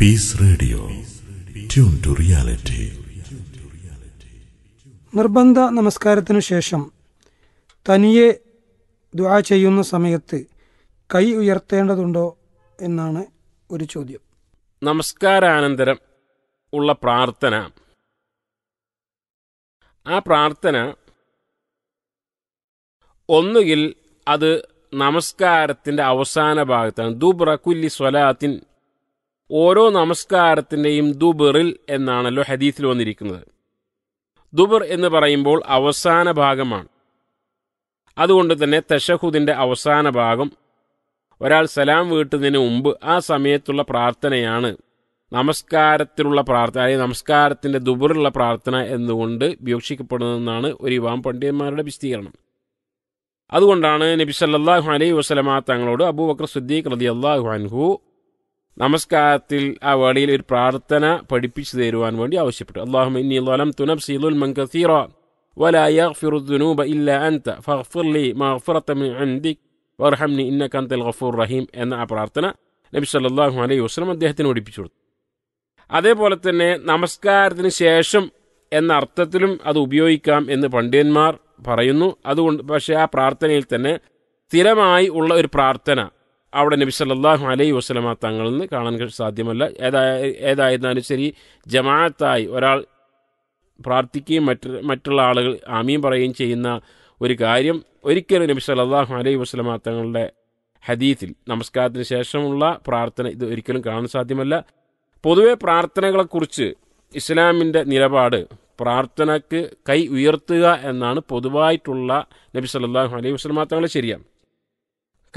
piece radio tune to reality നിർബന്ധ നമസ്കാരത്തിനു ശേഷം തനിയെ ദുആ ചെയ്യുന്ന സമയത്ത് കൈ ഉയർത്തേണ്ടതുണ്ടോ എന്നാണ് ഒരു ചോദ്യം നമസ്കാരാനന്തരം ഉള്ള പ്രാർത്ഥന ആ പ്രാർത്ഥന ഒന്നുകിൽ അത് നമസ്കാരത്തിൻ്റെ അവസാന ഭാഗത്താണ് ദുബ്ര കുല്ലി സ്വലാത്തിൻ ഓരോ നമസ്കാരത്തിൻ്റെയും ദുബറിൽ എന്നാണല്ലോ ഹദീസിൽ വന്നിരിക്കുന്നത് ദുബർ എന്ന് പറയുമ്പോൾ അവസാന ഭാഗമാണ് അതുകൊണ്ട് തന്നെ തഷഹുദിൻ്റെ അവസാന ഭാഗം ഒരാൾ സലാം വീട്ടുന്നതിന് മുമ്പ് ആ സമയത്തുള്ള പ്രാർത്ഥനയാണ് നമസ്കാരത്തിലുള്ള പ്രാർത്ഥന അല്ലെങ്കിൽ നമസ്കാരത്തിൻ്റെ ദുബറിലുള്ള പ്രാർത്ഥന എന്നുകൊണ്ട് വിവക്ഷിക്കപ്പെടുന്നതെന്നാണ് ഒരു യുവാം പണ്ഡിതന്മാരുടെ വിശദീകരണം അതുകൊണ്ടാണ് നബി സല്ലാഹു അലൈഹി വസ്ലമ തങ്ങളോട് അബൂബക്കർ സുദ്ദീഖ് റതി അള്ളാഹു അൻഹു നമസ്കാരത്തിൽ ആ വേളയിൽ ഒരു പ്രാർത്ഥന പഠിപ്പിച്ചു തരുവാൻ വേണ്ടി ആവശ്യപ്പെട്ടു അള്ളാഹു ഇന്നി ലലം തുനബ്സി ലുൽമൻ കസീറ ولا يغفر الذنوب إلا أنت فاغفر لي مغفرة ഇന്ന കന്തൽ ഗഫൂർ റഹീം എന്ന ആ പ്രാർത്ഥന നബി സല്ലാഹു അലൈഹി വസ്ലം അദ്ദേഹത്തിന് പഠിപ്പിച്ചു കൊടുത്തു അതേപോലെ തന്നെ നമസ്കാരത്തിന് ശേഷം എന്ന അർത്ഥത്തിലും അത് ഉപയോഗിക്കാം എന്ന് പണ്ഡിതന്മാർ പറയുന്നു അതുകൊണ്ട് പക്ഷേ ആ പ്രാർത്ഥനയിൽ തന്നെ സ്ഥിരമായി ഉള്ള ഒരു പ്രാർത്ഥന അവിടെ നബി സല്ലാഹു അലൈ വസ്ലമ തങ്ങളിൽ നിന്ന് കാണാൻ സാധ്യമല്ല ഏതായ ഏതായിരുന്നാലും ശരി ജമാഅത്തായി ഒരാൾ പ്രാർത്ഥിക്കുകയും മറ്റ് മറ്റുള്ള ആളുകൾ ആമീൻ പറയുകയും ചെയ്യുന്ന ഒരു കാര്യം ഒരിക്കലും നബി സല്ലാഹു അലൈ വസ്ലമ തങ്ങളുടെ ഹദീത്തിൽ നമസ്കാരത്തിന് ശേഷമുള്ള പ്രാർത്ഥന ഇത് ഒരിക്കലും കാണാൻ സാധ്യമല്ല പൊതുവെ പ്രാർത്ഥനകളെക്കുറിച്ച് ഇസ്ലാമിൻ്റെ നിലപാട് പ്രാർത്ഥനയ്ക്ക് കൈ ഉയർത്തുക എന്നാണ് പൊതുവായിട്ടുള്ള നബി സല്ലാഹു അലൈഹി വസ്ലമ തങ്ങളെ ശരിയാണ്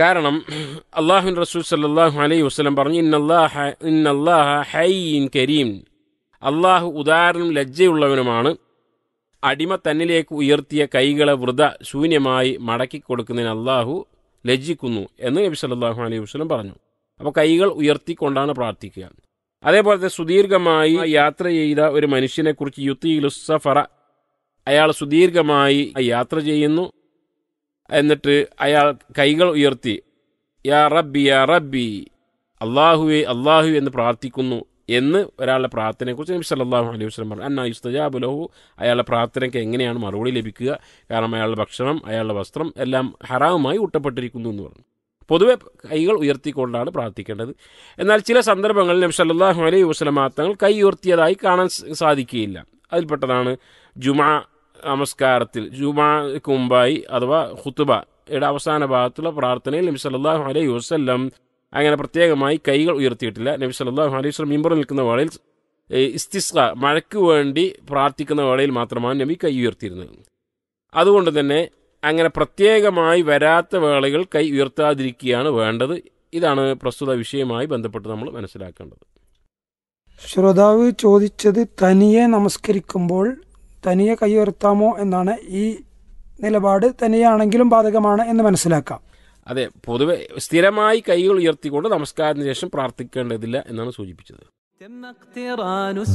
കാരണം അള്ളാഹുൻ റസൂൽ സല്ലാഹു അലൈ വസ്ലം പറഞ്ഞു ഇന്നല്ലാഹ ഇന്നല്ലാഹ ഹൈൻ കരീം അള്ളാഹു ഉദാഹരണം ലജ്ജയുള്ളവനുമാണ് അടിമ തന്നിലേക്ക് ഉയർത്തിയ കൈകളെ വൃത ശൂന്യമായി മടക്കി കൊടുക്കുന്നതിന് അള്ളാഹു ലജ്ജിക്കുന്നു എന്ന് നബി സല്ലാഹു അലൈഹി വസ്ലം പറഞ്ഞു അപ്പോൾ കൈകൾ ഉയർത്തിക്കൊണ്ടാണ് പ്രാർത്ഥിക്കുക അതേപോലെ തന്നെ സുദീർഘമായി യാത്ര ചെയ്ത ഒരു മനുഷ്യനെക്കുറിച്ച് യുത്തിയിലുസഫറ അയാൾ സുദീർഘമായി യാത്ര ചെയ്യുന്നു എന്നിട്ട് അയാൾ കൈകൾ ഉയർത്തി യാ റബ്ബി യാ റബ്ബി അള്ളാഹുവെ അള്ളാഹു എന്ന് പ്രാർത്ഥിക്കുന്നു എന്ന് ഒരാളുടെ പ്രാർത്ഥനയെക്കുറിച്ച് നബി സല്ലാഹു അലൈഹി വസ്ലം പറഞ്ഞു അന്ന ഇസ്തജാബ് ലഹു അയാളുടെ പ്രാർത്ഥനയ്ക്ക് എങ്ങനെയാണ് മറുപടി ലഭിക്കുക കാരണം അയാളുടെ ഭക്ഷണം അയാളുടെ വസ്ത്രം എല്ലാം ഹറാമായി ഊട്ടപ്പെട്ടിരിക്കുന്നു എന്ന് പറഞ്ഞു പൊതുവെ കൈകൾ ഉയർത്തിക്കൊണ്ടാണ് പ്രാർത്ഥിക്കേണ്ടത് എന്നാൽ ചില സന്ദർഭങ്ങളിൽ നബി സല്ലാഹു അലൈഹി വസ്ലം തങ്ങൾ കൈ ഉയർത്തിയതായി കാണാൻ സാധിക്കുകയില്ല അതിൽപ്പെട്ടതാണ് ജുമാ നമസ്കാരത്തിൽ ജുമാക്ക് മുമ്പായി അഥവാ ഹുത്തുബ യുടെ അവസാന ഭാഗത്തുള്ള പ്രാർത്ഥനയിൽ നബി സല്ലാഹു അലൈഹി വസ്ല്ലം അങ്ങനെ പ്രത്യേകമായി കൈകൾ ഉയർത്തിയിട്ടില്ല നബി സല്ലാഹു അലൈഹി വസ്ലം മിമ്പർ നിൽക്കുന്ന വേളയിൽ ഇസ്തിസ്ക മഴയ്ക്ക് വേണ്ടി പ്രാർത്ഥിക്കുന്ന വേളയിൽ മാത്രമാണ് നബി കൈ ഉയർത്തിയിരുന്നത് അതുകൊണ്ട് തന്നെ അങ്ങനെ പ്രത്യേകമായി വരാത്ത വേളകൾ കൈ ഉയർത്താതിരിക്കുകയാണ് വേണ്ടത് ഇതാണ് പ്രസ്തുത വിഷയവുമായി ബന്ധപ്പെട്ട് നമ്മൾ മനസ്സിലാക്കേണ്ടത് ശ്രോതാവ് ചോദിച്ചത് തനിയെ നമസ്കരിക്കുമ്പോൾ തനിയെ കൈയുയർത്താമോ എന്നാണ് ഈ നിലപാട് തനിയാണെങ്കിലും ബാധകമാണ് എന്ന് മനസ്സിലാക്കാം അതെ പൊതുവെ സ്ഥിരമായി കൈകൾ ഉയർത്തിക്കൊണ്ട് നമസ്കാരത്തിന് ശേഷം പ്രാർത്ഥിക്കേണ്ടതില്ല എന്നാണ് സൂചിപ്പിച്ചത്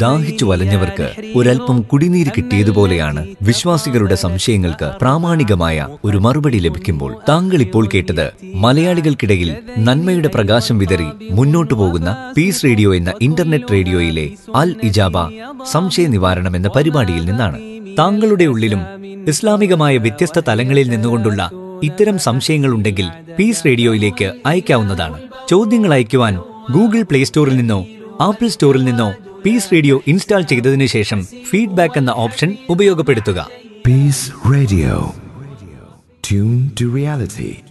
ദാഹിച്ചു വലഞ്ഞവർക്ക് ഒരൽപ്പം കുടിനീര് കിട്ടിയതുപോലെയാണ് വിശ്വാസികളുടെ സംശയങ്ങൾക്ക് പ്രാമാണികമായ ഒരു മറുപടി ലഭിക്കുമ്പോൾ താങ്കൾ ഇപ്പോൾ കേട്ടത് മലയാളികൾക്കിടയിൽ നന്മയുടെ പ്രകാശം വിതറി മുന്നോട്ടു പോകുന്ന പീസ് റേഡിയോ എന്ന ഇന്റർനെറ്റ് റേഡിയോയിലെ അൽ ഇജാബ സംശയ നിവാരണം എന്ന പരിപാടിയിൽ നിന്നാണ് താങ്കളുടെ ഉള്ളിലും ഇസ്ലാമികമായ വ്യത്യസ്ത തലങ്ങളിൽ നിന്നുകൊണ്ടുള്ള ഇത്തരം സംശയങ്ങൾ ഉണ്ടെങ്കിൽ പീസ് റേഡിയോയിലേക്ക് അയക്കാവുന്നതാണ് ചോദ്യങ്ങൾ അയക്കുവാൻ ഗൂഗിൾ പ്ലേ സ്റ്റോറിൽ നിന്നോ ആപ്പിൾ സ്റ്റോറിൽ നിന്നോ പീസ് റേഡിയോ ഇൻസ്റ്റാൾ ചെയ്തതിനു ശേഷം ഫീഡ്ബാക്ക് എന്ന ഓപ്ഷൻ ഉപയോഗപ്പെടുത്തുക peace radio tune to reality